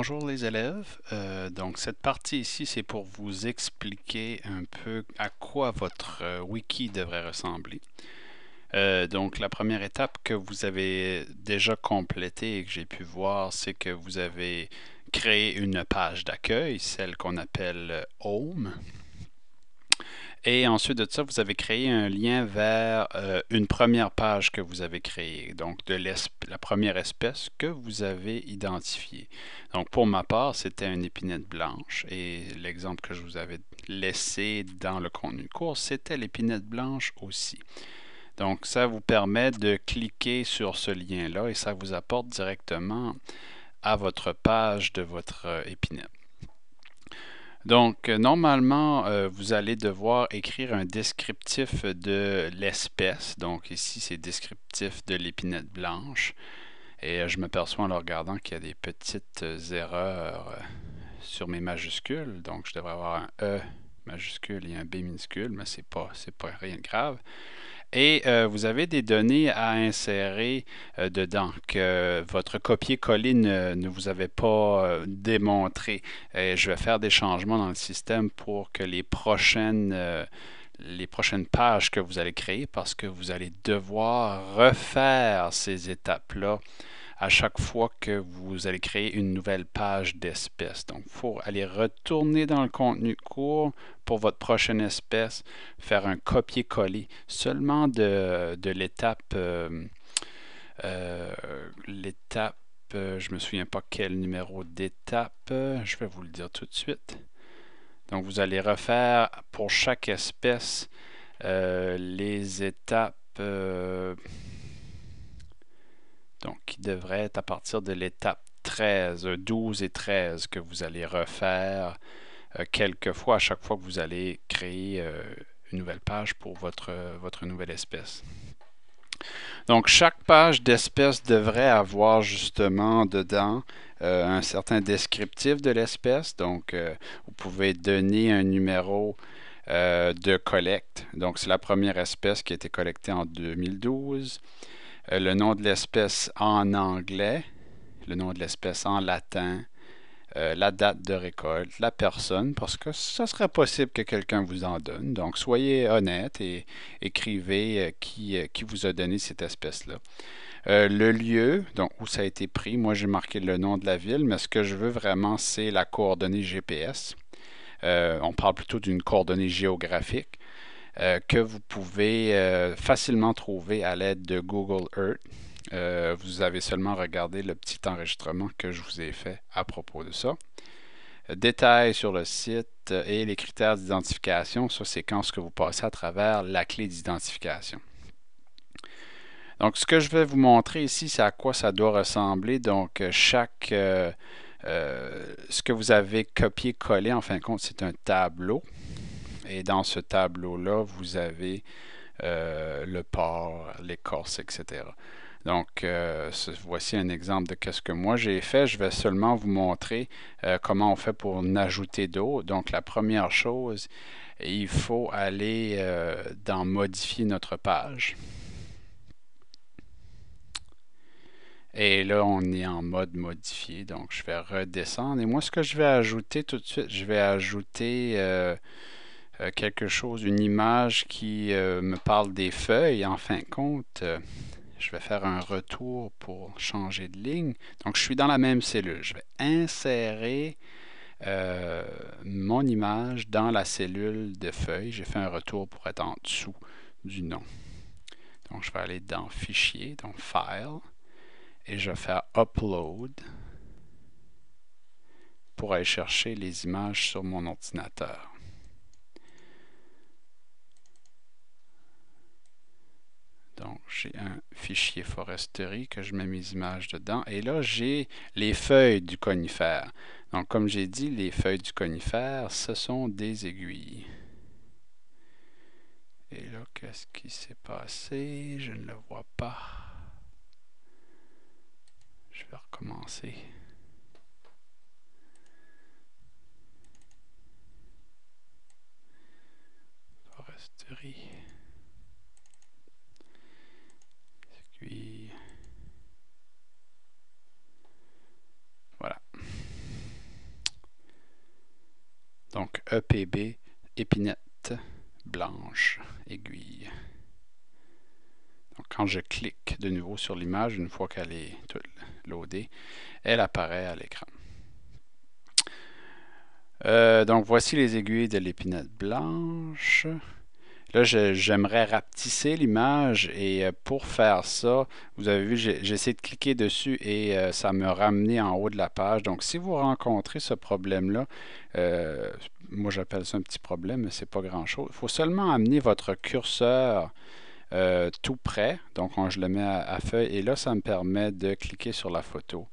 Bonjour les élèves. Euh, donc cette partie ici, c'est pour vous expliquer un peu à quoi votre euh, wiki devrait ressembler. Euh, donc la première étape que vous avez déjà complétée et que j'ai pu voir, c'est que vous avez créé une page d'accueil, celle qu'on appelle Home. Et ensuite de ça, vous avez créé un lien vers euh, une première page que vous avez créée, donc de la première espèce que vous avez identifiée. Donc pour ma part, c'était une épinette blanche et l'exemple que je vous avais laissé dans le contenu de cours, c'était l'épinette blanche aussi. Donc ça vous permet de cliquer sur ce lien-là et ça vous apporte directement à votre page de votre euh, épinette. Donc, euh, normalement, euh, vous allez devoir écrire un descriptif de l'espèce. Donc, ici, c'est descriptif de l'épinette blanche. Et euh, je m'aperçois en le regardant qu'il y a des petites erreurs sur mes majuscules. Donc, je devrais avoir un E majuscule et un B minuscule, mais c'est pas, c'est pas rien de grave et euh, vous avez des données à insérer euh, dedans que votre copier-coller ne, vous avait pas euh, démontré. je vais faire des changements dans le système pour que les prochaines pages que vous allez créer parce que vous allez devoir refaire ces étapes-là à chaque fois que vous allez créer une nouvelle page d'espèce. Donc, il faut aller retourner dans le contenu court pour votre prochaine espèce, faire un copier-coller seulement de, l'étape, euh, euh, l'étape, euh, je me souviens pas quel numéro d'étape, je vais vous le dire tout de suite. Donc, vous allez refaire pour chaque espèce les étapes. Donc, qui devrait être à partir de l'étape 13, 12 euh, et 13 que vous allez refaire euh, quelquefois quelques fois à chaque fois que vous allez créer euh, une nouvelle page pour votre, nouvelle espèce. Donc, chaque page d'espèce devrait avoir justement dedans un certain descriptif de l'espèce. Donc, vous pouvez donner un numéro de collecte. Donc, c'est la première espèce qui a été collectée en 2012. Euh, le nom de l'espèce en anglais, le nom de l'espèce en latin, euh, la date de récolte, la personne, parce que ça serait possible que quelqu'un vous en donne. Donc, soyez honnête et écrivez euh, qui, qui, vous a donné cette espèce-là. le lieu, donc où ça a été pris, moi j'ai marqué le nom de la ville, mais ce que je veux vraiment, c'est la coordonnée GPS. on parle plutôt d'une coordonnée géographique. Euh, que vous pouvez euh, facilement trouver à l'aide de Google Earth. Euh, vous avez seulement regardé le petit enregistrement que je vous ai fait à propos de ça. Détails sur le site et les critères d'identification, ça c'est quand que vous passez à travers la clé d'identification. Donc ce que je vais vous montrer ici, c'est à quoi ça doit ressembler. Donc chaque ce que vous avez copié-collé, en fin de compte, c'est un tableau. Et dans ce tableau-là, vous avez euh, le port, l'écorce, etc. Donc, euh, voici un exemple de ce que moi j'ai fait. Je vais seulement vous montrer euh, comment on fait pour n'ajouter d'eau. Donc, la première chose, il faut aller dans « Modifier notre page ». Et là, on est en mode modifié, donc je vais redescendre. Et moi, ce que je vais ajouter tout de suite, je vais ajouter euh, quelque chose, une image qui euh, me parle des feuilles. En fin de compte, euh, je vais faire un retour pour changer de ligne. Donc, je suis dans la même cellule. Je vais insérer mon image dans la cellule de feuilles. J'ai fait un retour pour être en dessous du nom. Donc, je vais aller dans Fichier, donc File, et je vais faire Upload pour aller chercher les images sur mon ordinateur. j'ai un fichier foresterie que je mets mes images dedans. Et là, j'ai les feuilles du conifère. Donc, comme j'ai dit, les feuilles du conifère, ce sont des aiguilles. Et là, qu'est-ce qui s'est passé? Je ne le vois pas. Je vais recommencer. Foresterie. Donc EPB, épinette blanche, aiguille. Donc quand je clique de nouveau sur l'image, une fois qu'elle est toute loadée, elle apparaît à l'écran. Euh, donc voici les aiguilles de l'épinette blanche. Là, j'aimerais rapetisser l'image et euh, pour faire ça, vous avez vu, j'ai essayé de cliquer dessus et euh, ça me ramenait en haut de la page. Donc, si vous rencontrez ce problème-là, euh, moi j'appelle ça un petit problème, mais ce n'est pas grand-chose. Il faut seulement amener votre curseur tout près. Donc, quand je le mets à, feuille et là, ça me permet de cliquer sur la photo.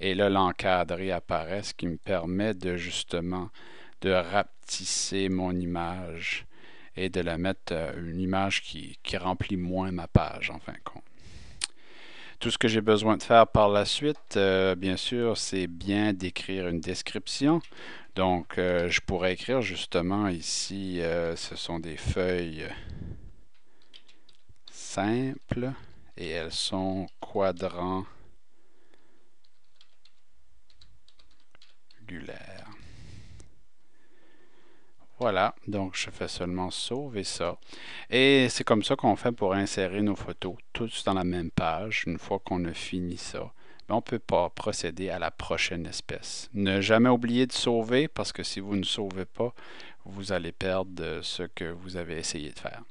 Et là, l'encadré apparaît, ce qui me permet de justement de rapetisser mon image et de la mettre euh, une image qui, remplit moins ma page en fin de compte. Tout ce que j'ai besoin de faire par la suite, euh, bien sûr, c'est bien d'écrire une description. Donc, euh, je pourrais écrire justement ici, ce sont des feuilles simples et elles sont quadrangulaires. Voilà, donc je fais seulement sauver ça. Et c'est comme ça qu'on fait pour insérer nos photos toutes dans la même page une fois qu'on a fini ça. Mais on ne peut pas procéder à la prochaine espèce. Ne jamais oublier de sauver parce que si vous ne sauvez pas, vous allez perdre euh, ce que vous avez essayé de faire.